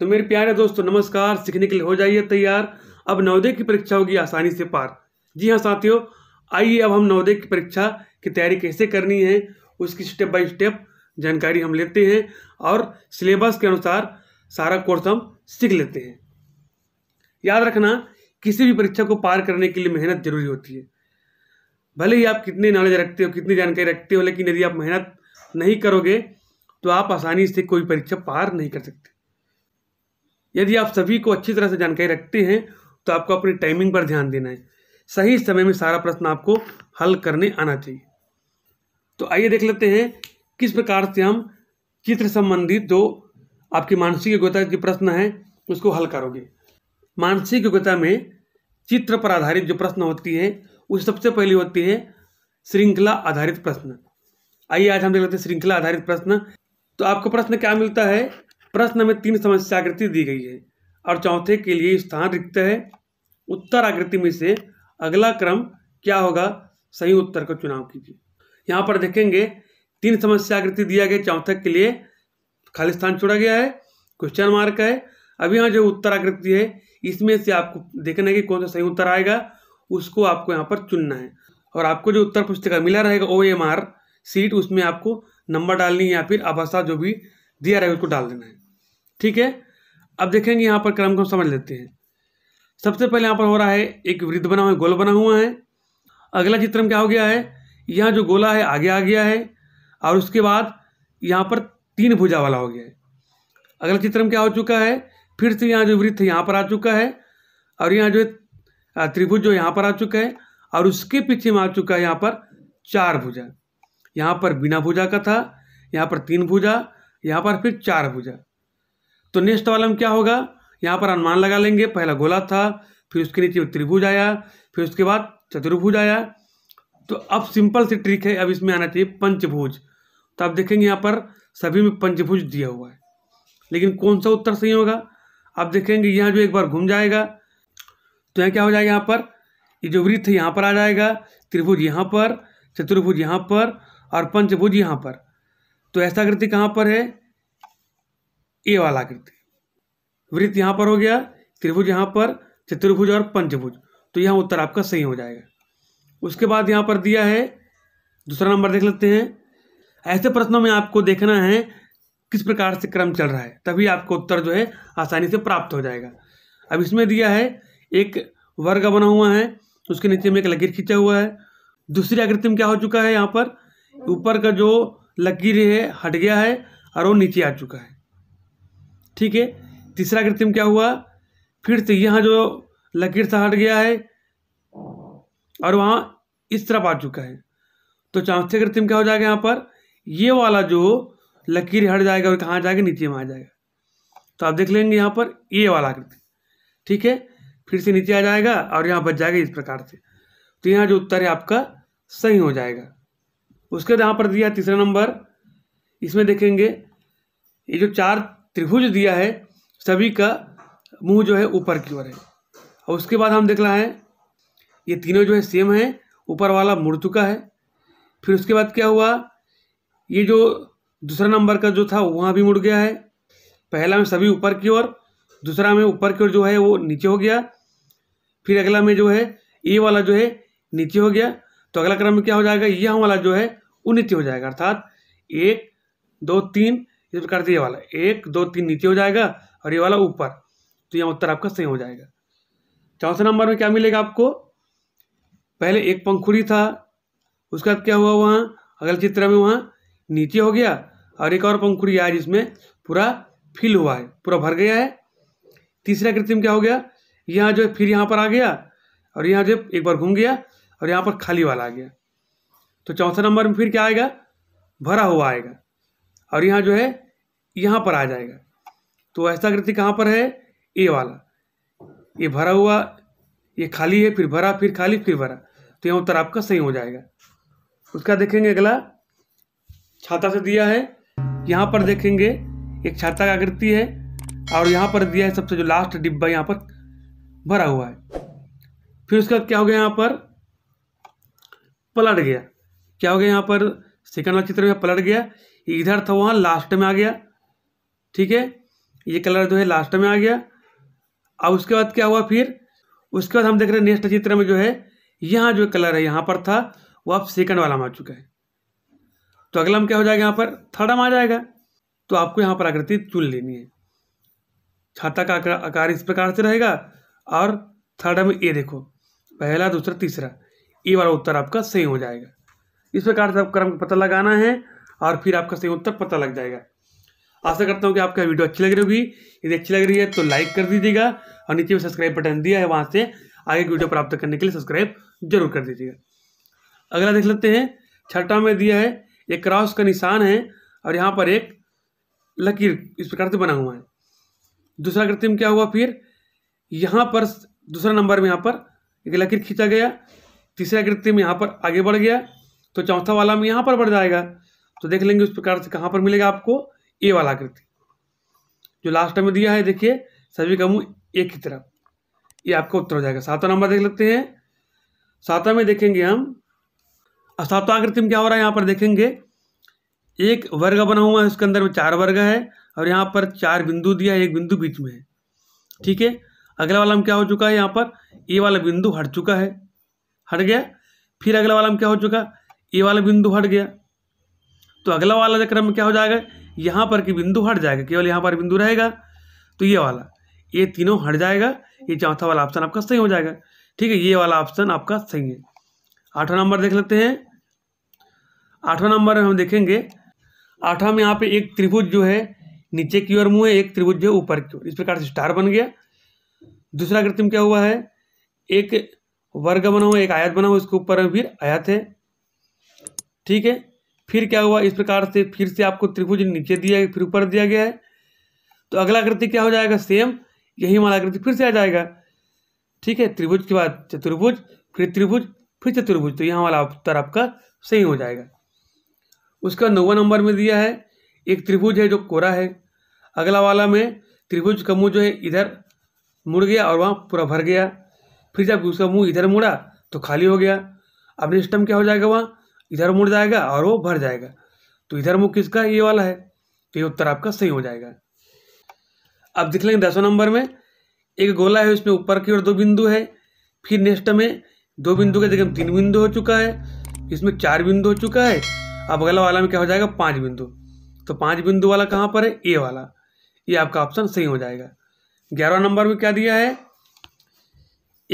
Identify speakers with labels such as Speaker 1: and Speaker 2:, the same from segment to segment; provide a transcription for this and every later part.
Speaker 1: तो मेरे प्यारे दोस्तों नमस्कार सीखने के लिए हो जाइए तैयार अब नवोदय की परीक्षा होगी आसानी से पार जी हाँ साथियों आइए अब हम नवोदय की परीक्षा की तैयारी कैसे करनी है उसकी स्टेप बाय स्टेप जानकारी हम लेते हैं और सिलेबस के अनुसार सारा कोर्स हम सीख लेते हैं याद रखना किसी भी परीक्षा को पार करने के लिए मेहनत जरूरी होती है भले ही आप कितने नॉलेज रखते हो कितनी जानकारी रखते हो लेकिन यदि आप मेहनत नहीं करोगे तो आप आसानी से कोई परीक्षा पार नहीं कर सकते यदि आप सभी को अच्छी तरह से जानकारी रखते हैं तो आपको अपनी टाइमिंग पर ध्यान देना है सही समय में सारा प्रश्न आपको हल करने आना चाहिए तो आइए देख लेते हैं किस प्रकार से हम चित्र संबंधित जो आपकी मानसिक योग्यता के प्रश्न है उसको हल करोगे मानसिक योग्यता में चित्र पर आधारित जो प्रश्न होती है उस सबसे पहली होती है श्रृंखला आधारित प्रश्न आइए आज हम देख लेते हैं श्रृंखला आधारित प्रश्न तो आपको प्रश्न क्या मिलता है प्रश्न में तीन समस्या आकृति दी गई है और चौथे के लिए स्थान रिक्त है उत्तर आकृति में से अगला क्रम क्या होगा सही उत्तर का चुनाव कीजिए यहाँ पर देखेंगे तीन समस्या आकृति दिया गया चौथे के लिए खाली स्थान छोड़ा गया है क्वेश्चन मार्क है अब यहाँ जो उत्तर आकृति है इसमें से आपको देखना है कि कौन सा सही उत्तर आएगा उसको आपको यहाँ पर चुनना है और आपको जो उत्तर पुस्तिका मिला रहेगा ओ एम आर सीट उसमें आपको नंबर डालनी या फिर अभाषा जो भी दिया रहेगा उसको डाल देना है ठीक है अब देखेंगे यहाँ पर क्रम को समझ लेते हैं सबसे पहले यहाँ पर हो रहा है एक वृद्ध बना हुआ गोल बना हुआ है अगला चित्र में क्या हो गया है यहाँ जो गोला है आगे आ गया है और उसके बाद यहाँ पर तीन भुजा वाला हो गया है अगला चित्र में क्या हो चुका है फिर से यहाँ जो वृत्त यहाँ पर आ चुका है और यहाँ जो त्रिभुज जो यहाँ पर आ चुका है और उसके पीछे में आ चुका है यहाँ पर चार भुजा यहाँ पर बिना भुजा का था यहाँ पर तीन भुजा यहाँ पर फिर चार भुजा तो नेक्स्ट वाला में क्या होगा यहाँ पर अनुमान लगा लेंगे पहला गोला था फिर उसके नीचे त्रिभुज आया फिर उसके बाद चतुर्भुज आया तो अब सिंपल सी ट्रिक है अब इसमें आना चाहिए पंचभुज तो आप देखेंगे यहाँ पर सभी में पंचभुज दिया हुआ है लेकिन कौन सा उत्तर सही होगा आप देखेंगे यहाँ जो एक बार घूम जाएगा तो यहाँ क्या हो जाएगा यहाँ पर ये जो वृत्त है यहाँ पर आ जाएगा त्रिभुज यहाँ पर चतुर्भुज यहाँ पर और पंचभुज यहाँ पर तो ऐसा कृति कहाँ पर है ए वाला आकृति वृत्त यहां पर हो गया त्रिभुज यहाँ पर चतुर्भुज और पंचभुज तो यहाँ उत्तर आपका सही हो जाएगा उसके बाद यहां पर दिया है दूसरा नंबर देख लेते हैं ऐसे प्रश्नों में आपको देखना है किस प्रकार से क्रम चल रहा है तभी आपको उत्तर जो है आसानी से प्राप्त हो जाएगा अब इसमें दिया है एक वर्ग बना हुआ है उसके नीचे में एक लकीर खींचा हुआ है दूसरी आकृति में क्या हो चुका है यहाँ पर ऊपर का जो लकीर है हट गया है और वो नीचे आ चुका है ठीक है तीसरा कृत्रिम क्या हुआ फिर से यहाँ जो लकीर सा हट गया है और वहाँ इस तरफ आ चुका है तो चौथे कृत्रिम क्या हो जाएगा यहाँ पर ये वाला जो लकीर हट जाएगा और कहाँ जाएगा नीचे में आ जाएगा तो आप देख लेंगे यहाँ पर ये वाला कृत्रिम ठीक है फिर से नीचे आ जाएगा और यहाँ बच जाएगा इस प्रकार से तो यहाँ जो उत्तर है आपका सही हो जाएगा उसके बाद यहाँ पर दिया तीसरा नंबर इसमें देखेंगे ये जो चार त्रिभुज दिया है सभी का मुंह जो है ऊपर की ओर है और उसके बाद हम देख रहे हैं ये तीनों जो है सेम है ऊपर वाला मुड़ चुका है फिर उसके बाद क्या हुआ ये जो दूसरा नंबर का जो था वहाँ भी मुड़ गया है पहला में सभी ऊपर की ओर दूसरा में ऊपर की ओर जो है वो नीचे हो गया फिर अगला में जो है ये वाला जो है नीचे हो गया तो अगला क्रम में क्या हो जाएगा यह वाला जो है वो नीचे हो जाएगा अर्थात एक दो तीन इस प्रकार से ये वाला एक दो तीन नीचे हो जाएगा और ये वाला ऊपर तो यहाँ उत्तर आपका सही हो जाएगा चौथे नंबर में क्या मिलेगा आपको पहले एक पंखुड़ी था उसके बाद क्या हुआ वहाँ अगले चित्र में वहाँ नीचे हो गया और एक और पंखुड़ी आया जिसमें पूरा फिल हुआ है पूरा भर गया है तीसरा कृत्रिम में क्या हो गया यहाँ जो फिर यहाँ पर आ गया और यहाँ जो एक बार घूम गया और यहाँ पर खाली वाला आ गया तो चौथा नंबर में फिर क्या आएगा भरा हुआ आएगा और यहाँ जो है यहाँ पर आ जाएगा तो ऐसा कृति कहाँ पर है ए वाला ये भरा हुआ ये खाली है फिर भरा फिर खाली फिर भरा तो यह उत्तर आपका सही हो जाएगा उसका देखेंगे अगला छाता से दिया है यहाँ पर देखेंगे एक छाता का आकृति है और यहाँ पर दिया है सबसे जो लास्ट डिब्बा यहाँ पर भरा हुआ है फिर उसका क्या हो गया यहाँ पर पलट गया क्या हो गया यहाँ पर सेकंड वाला चित्र में पलट गया इधर था वहाँ लास्ट में आ गया ठीक है ये कलर जो है लास्ट में आ गया अब उसके बाद क्या हुआ फिर उसके बाद हम देख रहे हैं नेक्स्ट चित्र में जो है यहाँ जो कलर है यहाँ पर था वो अब सेकंड वाला में आ चुका है तो अगला में क्या हो जाएगा यहाँ पर थर्ड में आ जाएगा तो आपको यहाँ पर आकृति चुन लेनी है छाता का आकार इस प्रकार से रहेगा और थर्ड में ए देखो पहला दूसरा तीसरा ये वाला उत्तर आपका सही हो जाएगा इस प्रकार से आपको क्रम पता लगाना है और फिर आपका सही उत्तर पता लग जाएगा आशा करता हूँ कि आपका वीडियो अच्छी लग रही होगी यदि अच्छी लग रही है तो लाइक कर दीजिएगा और नीचे में सब्सक्राइब बटन दिया है वहाँ से आगे वीडियो प्राप्त करने के लिए सब्सक्राइब जरूर कर दीजिएगा अगला देख लेते हैं छठा में दिया है एक क्रॉस का निशान है और यहाँ पर एक लकीर इस प्रकार से बना हुआ है दूसरा कृत्रिम क्या हुआ फिर यहाँ पर दूसरा नंबर में यहाँ पर एक लकीर खींचा गया तीसरा कृत्रिम यहाँ पर आगे बढ़ गया तो चौथा वाला में यहाँ पर बढ़ जाएगा तो देख लेंगे उस प्रकार से कहाँ पर मिलेगा आपको ए वाला आकृति जो लास्ट में दिया है देखिए सभी का मुँह एक ही तरफ ये आपका उत्तर हो जाएगा सातवा नंबर देख लेते हैं सातवा में देखेंगे हम सातवा आकृति में क्या हो रहा है यहाँ पर देखेंगे एक वर्ग बना हुआ है उसके अंदर में चार वर्ग है और यहाँ पर चार बिंदु दिया है एक बिंदु बीच में है ठीक है अगला वाला में क्या हो चुका है यहाँ पर ए वाला बिंदु हट चुका है हट गया फिर अगला वाला में क्या हो चुका ए वाला बिंदु हट गया तो अगला वाला क्रम क्या हो जाएगा यहाँ पर कि बिंदु हट जाएगा केवल यहाँ पर बिंदु रहेगा तो ये वाला ये तीनों हट जाएगा ये चौथा वाला ऑप्शन आपका सही हो जाएगा ठीक है ये वाला ऑप्शन आपका सही है आठवां नंबर देख लेते हैं आठवां नंबर हम देखेंगे आठवा में यहाँ पे एक त्रिभुज जो है नीचे की ओर मुँह है एक त्रिभुज जो है ऊपर की ओर इस प्रकार से स्टार बन गया दूसरा कृत्रिम क्या हुआ है एक वर्ग बना हुआ एक आयत बना हुआ इसके ऊपर फिर आयत है ठीक है फिर क्या हुआ इस प्रकार से फिर से आपको त्रिभुज नीचे दिया फिर ऊपर दिया गया है तो अगला आकृति क्या हो जाएगा सेम यही हमारा आकृति फिर से आ जाएगा ठीक है त्रिभुज के बाद चतुर्भुज फिर त्रिभुज फिर चतुर्भुज तो यहाँ वाला उत्तर आपका सही हो जाएगा उसका नौवा नंबर में दिया है एक त्रिभुज है जो कोरा है अगला वाला में त्रिभुज का मुँह जो है इधर मुड़ गया और वहाँ पूरा भर गया फिर जब उसका मुँह इधर मुड़ा तो खाली हो गया अब नेक्स्ट क्या हो जाएगा वहाँ इधर मुड़ जाएगा और वो भर जाएगा तो इधर मुख किसका ये वाला है तो ये उत्तर आपका सही हो जाएगा अब दिख लेंगे दसवें नंबर में एक गोला है उसमें ऊपर की ओर दो बिंदु है फिर नेक्स्ट में दो बिंदु का देखें तीन बिंदु हो चुका है इसमें चार बिंदु हो चुका है अब अगला वाला में क्या हो जाएगा पाँच बिंदु तो पाँच बिंदु वाला कहाँ पर है ए वाला ये आपका ऑप्शन सही हो जाएगा ग्यारह नंबर में क्या दिया है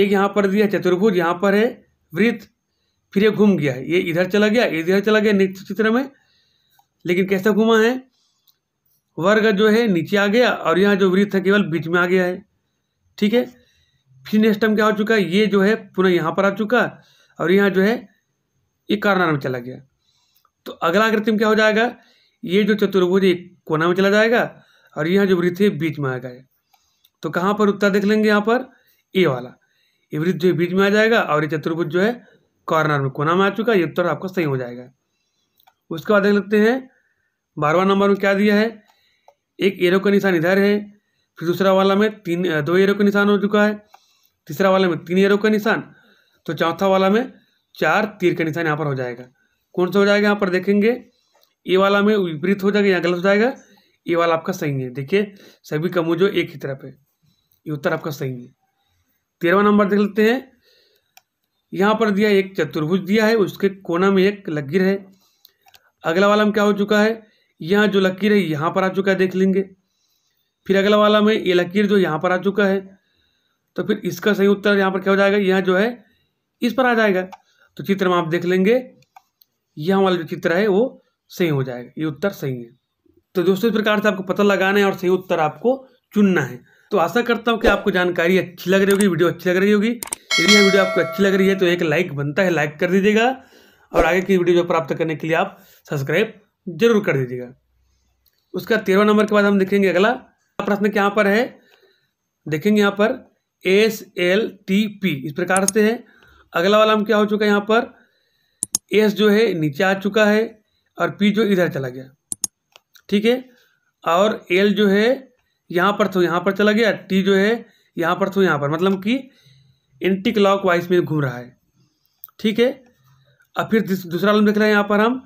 Speaker 1: एक यहाँ पर दिया चतुर्भुज यहाँ पर है वृत्त फिर ये घूम गया ये इधर चला गया इधर चला गया नेत्र चित्र में लेकिन कैसा घुमा है वर्ग जो है नीचे आ गया और यहाँ जो वृत्त है केवल बीच में आ गया है ठीक है फिर नेक्स्ट टाइम क्या हो चुका है ये जो है पुनः यहाँ पर आ चुका और यहाँ जो है ये कारणार्थ में चला गया तो अगला कृत्रिम क्या हो जाएगा ये जो चतुर्भुज एक कोना में चला जाएगा और यहाँ जो वृत्त है बीच में आ गया तो कहाँ पर उत्तर देख लेंगे यहाँ पर ए वाला ये वृत्त जो बीच में आ जाएगा और ये चतुर्भुज जो है कॉर्नर में कोना में आ चुका है ये उत्तर आपका सही हो जाएगा उसके बाद देख लेते हैं बारवा नंबर में क्या दिया है एक एरो का निशान इधर है फिर दूसरा वाला में तीन दो एरो का निशान हो चुका है तीसरा वाला में तीन एरो का निशान तो चौथा वाला में चार तीर का निशान यहाँ पर हो जाएगा कौन सा हो जाएगा यहाँ पर देखेंगे ए वाला में विपरीत हो जाएगा यहाँ गलत हो जाएगा ए वाला आपका सही है देखिए सभी का मुँह जो एक ही तरफ है ये उत्तर आपका सही है तेरहवा नंबर देख लेते हैं यहाँ पर दिया एक चतुर्भुज दिया है उसके कोना में एक लकीर है अगला वाला में क्या हो चुका है यहाँ जो लकीर है यहाँ पर आ चुका है देख लेंगे फिर अगला वाला में ये लकीर जो यहाँ पर आ चुका है तो फिर इसका सही उत्तर यहाँ पर क्या हो जाएगा यहाँ जो है इस पर आ जाएगा तो चित्र में आप देख लेंगे यहाँ वाला जो चित्र है वो सही हो जाएगा ये उत्तर सही है तो दोस्तों इस प्रकार से आपको पता लगाना है और सही उत्तर आपको चुनना है तो आशा करता हूँ कि आपको जानकारी अच्छी लग रही होगी वीडियो अच्छी लग रही होगी यदि यह वीडियो आपको अच्छी लग रही है तो एक लाइक बनता है लाइक कर दीजिएगा और आगे की वीडियो जो प्राप्त करने के लिए आप सब्सक्राइब जरूर कर दीजिएगा उसका तेरह नंबर के बाद हम देखेंगे अगला प्रश्न यहाँ पर है देखेंगे यहाँ पर एस एल टी पी इस प्रकार से है अगला वाला हम क्या हो चुका है यहाँ पर एस जो है नीचे आ चुका है और पी जो इधर चला गया ठीक है और एल जो है यहाँ पर थ्रो यहाँ पर चला गया टी जो है यहाँ पर थ्रो यहाँ पर मतलब कि एंटी क्लॉक वाइज में घूम रहा है ठीक है अब फिर दूसरा आलम देख रहे हैं यहाँ पर हम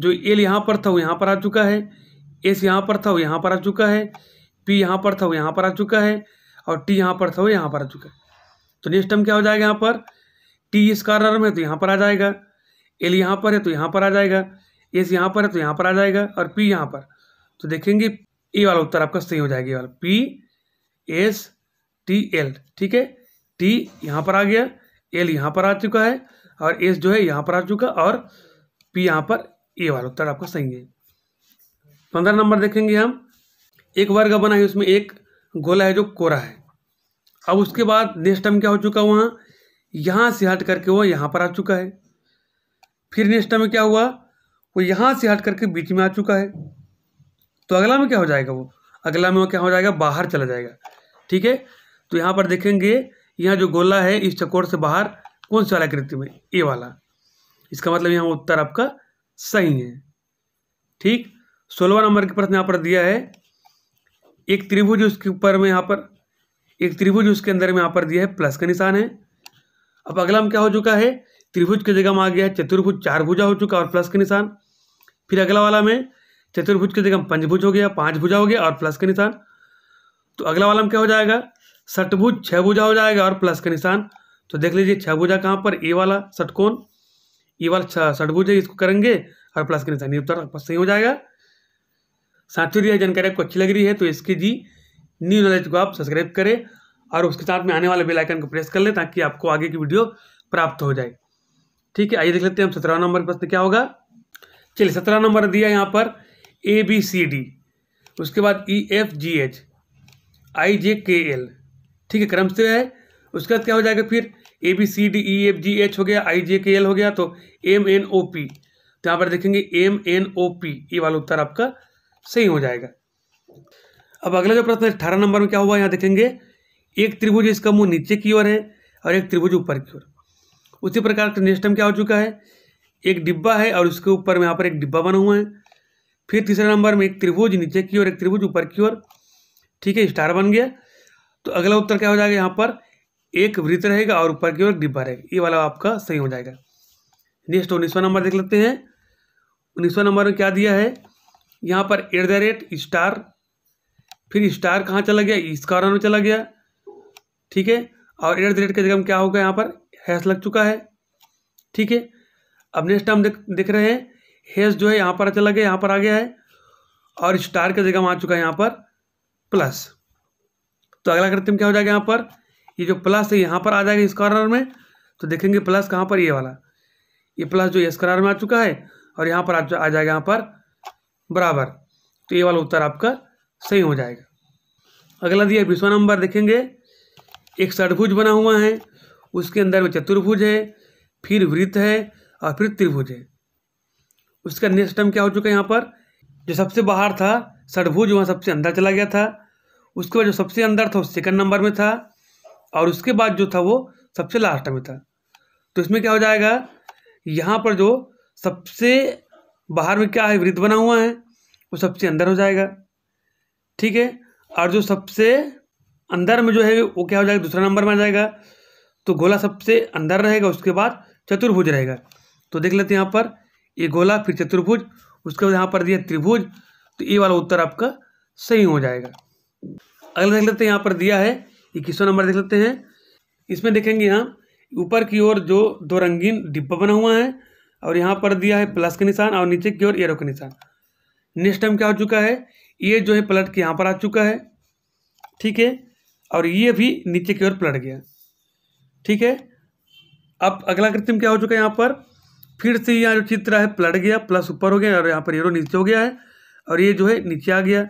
Speaker 1: जो एल यहाँ पर था वो यहाँ पर आ चुका है एस यहाँ पर था वो यहाँ पर आ चुका है पी यहाँ पर था वो यहाँ पर आ चुका है और टी यहाँ पर था वो यहाँ पर आ चुका है तो नेक्स्ट टर्म क्या हो जाएगा यहाँ पर टी इस कार्नर में तो यहाँ पर आ जाएगा एल यहाँ पर है तो यहाँ पर आ जाएगा एस यहाँ पर है तो यहाँ पर आ जाएगा और पी यहाँ पर तो देखेंगे ये e वाला उत्तर आपका सही हो जाएगा वाला पी एस टी एल ठीक है टी यहाँ पर आ गया एल यहाँ पर आ चुका है और एस जो है यहाँ पर आ चुका और पी यहाँ पर ए वाला उत्तर आपका सही है पंद्रह नंबर देखेंगे हम एक वर्ग बना है उसमें एक गोला है जो कोरा है अब उसके बाद नेक्स्ट टर्म क्या हो चुका वहाँ यहाँ से हट करके वो यहाँ पर आ चुका है फिर नेक्स्ट टर्म क्या हुआ वो यहाँ से हट करके बीच में आ चुका है तो अगला में क्या हो जाएगा वो अगला में वो क्या हो जाएगा बाहर चला जाएगा ठीक है तो यहाँ पर देखेंगे यहाँ जो गोला है इस चकोर से बाहर कौन सा वाला में ए वाला इसका मतलब यहाँ उत्तर आपका सही है ठीक सोलहवा नंबर के प्रश्न यहाँ पर दिया है एक त्रिभुज उसके ऊपर में यहाँ पर एक त्रिभुज उसके अंदर में यहाँ पर दिया है प्लस का निशान है अब अगला में क्या हो चुका है त्रिभुज की जगह में आ गया है चतुर्भुज चार भुजा हो चुका और प्लस का निशान फिर अगला वाला में चतुर्भुज की जगह हम पंचभुज हो गया पांच भुजा हो गया और प्लस का निशान तो अगला वाला में क्या हो जाएगा सठभुज छह भुजा हो जाएगा और प्लस का निशान तो देख लीजिए छह भुजा कहाँ पर ए वाला सटकोन ये वाला सठभुज है इसको करेंगे और प्लस का निशान ये उत्तर सही हो जाएगा साथियों यह जानकारी आपको अच्छी लग रही है तो इसके जी न्यू नॉलेज को आप सब्सक्राइब करें और उसके साथ में आने वाले बेल आइकन को प्रेस कर लें ताकि आपको आगे की वीडियो प्राप्त हो जाए ठीक है आइए देख लेते हैं हम सत्रह नंबर प्रश्न क्या होगा चलिए सत्रह नंबर दिया यहाँ पर ए बी सी डी उसके बाद ई एफ जी एच आई जे के एल ठीक है क्रम से है उसके बाद क्या हो जाएगा फिर A B C D E F G H हो गया आई जे के एल हो गया तो एम एन ओ पी तो यहाँ पर देखेंगे एम एन ओ पी ये वाला उत्तर आपका सही हो जाएगा अब अगला जो प्रश्न है अठारह नंबर में क्या हुआ यहाँ देखेंगे एक त्रिभुज इसका मुंह नीचे की ओर है और एक त्रिभुज ऊपर की ओर उसी प्रकार का नेक्स्ट क्या हो चुका है एक डिब्बा है और उसके ऊपर में यहाँ पर एक डिब्बा बना हुआ है फिर तीसरे नंबर में एक त्रिभुज नीचे की ओर एक त्रिभुज ऊपर की ओर ठीक है स्टार बन गया तो अगला उत्तर क्या हो जाएगा यहाँ पर एक वृत्त रहेगा और ऊपर की ओर डिब्बा रहेगा ये वाला आपका सही हो जाएगा नेक्स्ट उन्नीसवा नंबर देख लेते हैं उन्नीसवा नंबर में क्या दिया है यहाँ पर एट द रेट स्टार फिर स्टार कहाँ चला गया इस e कारण में चला गया ठीक है और एट द रेट की जगह में क्या होगा यहाँ पर हैस लग चुका है ठीक है अब नेक्स्ट हम देख देख रहे हैं हेज जो है यहाँ पर चला गया यहाँ पर आ गया है और स्टार की जगह में आ चुका है यहाँ पर प्लस तो अगला कृत्रिम क्या हो जाएगा यहाँ पर ये जो प्लस है यहाँ पर आ जाएगा इस कॉर्नर में तो देखेंगे प्लस कहाँ पर ये वाला ये प्लस जो इस कॉर्नर में आ चुका है और यहाँ पर आ जाएगा यहाँ पर बराबर तो ये वाला उत्तर आपका सही हो जाएगा अगला दिया बीसवा नंबर देखेंगे एक षडभुज बना हुआ है उसके अंदर में चतुर्भुज है फिर वृत्त है और फिर त्रिभुज है उसका नेक्स्ट टर्म क्या हो चुका है यहाँ पर जो सबसे बाहर था सड़भुज वहाँ सबसे अंदर चला गया था उसके बाद जो सबसे अंदर था वो सेकंड नंबर में था और उसके बाद जो था वो सबसे लास्ट में था तो इसमें क्या हो जाएगा यहाँ पर जो सबसे बाहर में क्या है वृद्ध बना हुआ है वो सबसे अंदर हो जाएगा ठीक है और जो सबसे अंदर में जो है वो क्या हो जाएगा दूसरा नंबर में आ जाएगा तो गोला सबसे अंदर रहेगा उसके बाद चतुर्भुज रहेगा तो देख लेते हैं यहाँ पर ये गोला फिर चतुर्भुज उसके बाद यहाँ पर दिया त्रिभुज तो ये वाला उत्तर आपका सही हो जाएगा अगला देख लेते हैं यहाँ पर दिया है किसो नंबर देख लेते हैं इसमें देखेंगे हम ऊपर की ओर जो दो रंगीन डिब्बा बना हुआ है और यहाँ पर दिया है प्लस के निशान और नीचे की ओर एरो का निशान नेक्स्ट टाइम क्या हो चुका है ये जो है पलट के यहाँ पर आ चुका है ठीक है और ये भी नीचे की ओर पलट गया ठीक है अब अगला कृत्रिम क्या हो चुका है यहाँ पर फिर से यहाँ जो चित्र है पलट गया प्लस ऊपर हो गया और यहाँ पर येरो नीचे हो गया है और ये जो है नीचे आ गया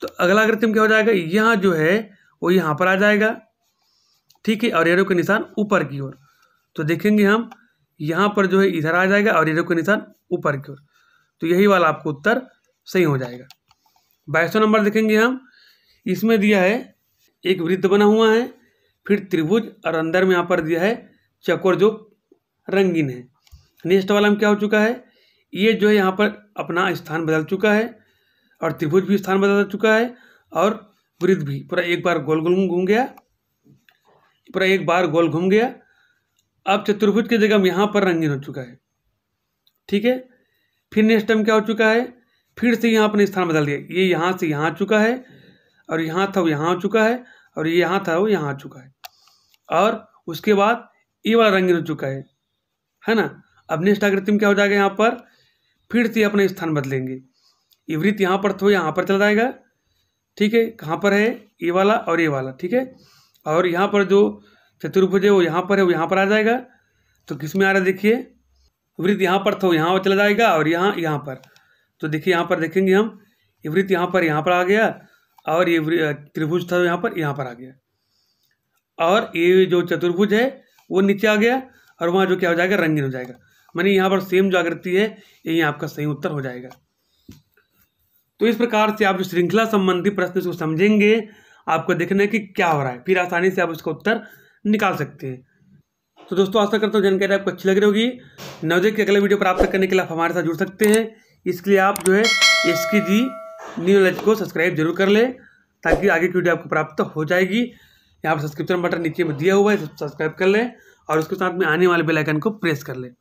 Speaker 1: तो अगला कृत्रिम क्या हो जाएगा यहाँ जो है वो यहाँ पर आ जाएगा ठीक है और एरो के निशान ऊपर की ओर तो देखेंगे हम यहाँ पर जो है इधर आ जाएगा और एरो के निशान ऊपर की ओर तो यही वाला आपको उत्तर सही हो जाएगा बाईसों नंबर देखेंगे हम इसमें दिया है एक वृत्त बना हुआ है फिर त्रिभुज और अंदर में यहाँ पर दिया है चकोर जो रंगीन है नेक्स्ट वाला में क्या हो चुका है ये जो है यहाँ पर अपना स्थान बदल चुका है और त्रिभुज भी स्थान बदल चुका है और वृद्ध भी पूरा एक बार गोल गोल घूम गया पूरा एक बार गोल घूम गया अब चतुर्भुज की जगह यहाँ पर रंगीन हो चुका है ठीक है फिर नेक्स्ट टाइम क्या हो चुका है फिर से यहाँ अपने स्थान बदल दिया ये यहाँ से यहाँ आ चुका है और यहाँ था वो यहाँ आ चुका है और ये यहाँ था वो यहाँ आ चुका है और उसके बाद ये वाला रंगीन हो चुका है है ना अब नेक्स्ट आकृति में क्या हो जाएगा यहाँ पर फिर से अपने स्थान बदलेंगे ये यहाँ पर तो यहाँ पर चला जाएगा ठीक है कहाँ पर है ये वाला और ये वाला ठीक है और यहाँ पर जो चतुर्भुज है वो यहाँ पर है वो यहाँ पर आ जाएगा तो किस में आ रहा है देखिए इवृत यहाँ पर था यहाँ चला जाएगा और यहाँ यहाँ पर तो देखिए यहाँ पर देखेंगे हम इवृत यहाँ पर यहाँ पर आ गया और ये त्रिभुज था यहाँ पर यहाँ पर आ गया और ये जो चतुर्भुज है वो नीचे आ गया और वहाँ जो क्या हो जाएगा रंगीन हो जाएगा मैंने यहाँ पर सेम जो आकृति है यही आपका सही उत्तर हो जाएगा तो इस प्रकार से आप जो श्रृंखला संबंधी प्रश्न इसको समझेंगे आपको देखना है कि क्या हो रहा है फिर आसानी से आप उसका उत्तर निकाल सकते हैं तो दोस्तों आशा करता हूँ जानकारी आपको अच्छी लग रही होगी नवोदय की अगले वीडियो प्राप्त करने के लिए आप हमारे साथ जुड़ सकते हैं इसके लिए आप जो है S K G news knowledge को सब्सक्राइब जरूर कर लें ताकि आगे की वीडियो आपको प्राप्त हो जाएगी यहाँ पर सब्सक्रिप्शन बटन नीचे में दिया हुआ है सब्सक्राइब कर लें और उसके साथ में आने वाले बेल आइकन को प्रेस कर लें